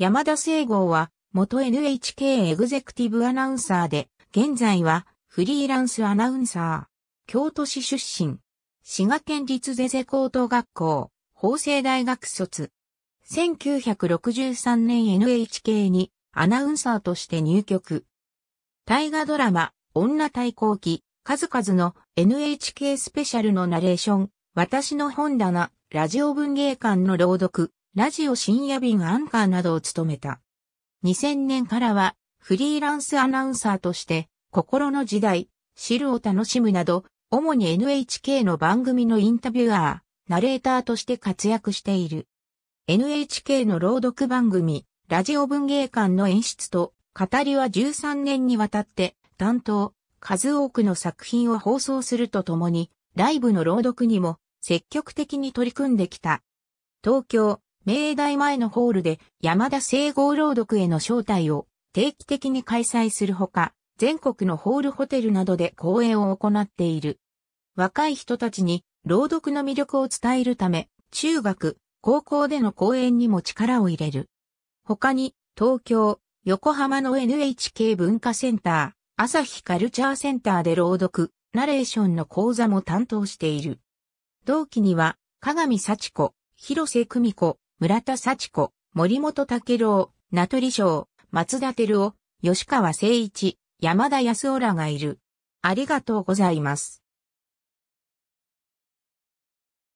山田聖郷は、元 NHK エグゼクティブアナウンサーで、現在はフリーランスアナウンサー。京都市出身。滋賀県立ゼゼ高等学校、法政大学卒。1963年 NHK にアナウンサーとして入局。大河ドラマ、女対抗期、数々の NHK スペシャルのナレーション、私の本棚、ラジオ文芸館の朗読、ラジオ深夜便アンカーなどを務めた。2000年からはフリーランスアナウンサーとして心の時代、るを楽しむなど、主に NHK の番組のインタビュアー、ナレーターとして活躍している。NHK の朗読番組、ラジオ文芸館の演出と、語りは13年にわたって担当、数多くの作品を放送するとともに、ライブの朗読にも積極的に取り組んできた。東京、明大前のホールで山田聖合朗読への招待を定期的に開催するほか、全国のホールホテルなどで講演を行っている。若い人たちに朗読の魅力を伝えるため、中学、高校での講演にも力を入れる。他に、東京、横浜の NHK 文化センター、朝日カルチャーセンターで朗読、ナレーションの講座も担当している。同期には、鏡幸子、広瀬久美子、村田幸子、森本武郎、名取翔、松田照夫、吉川誠一、山田康夫らがいる。ありがとうございます。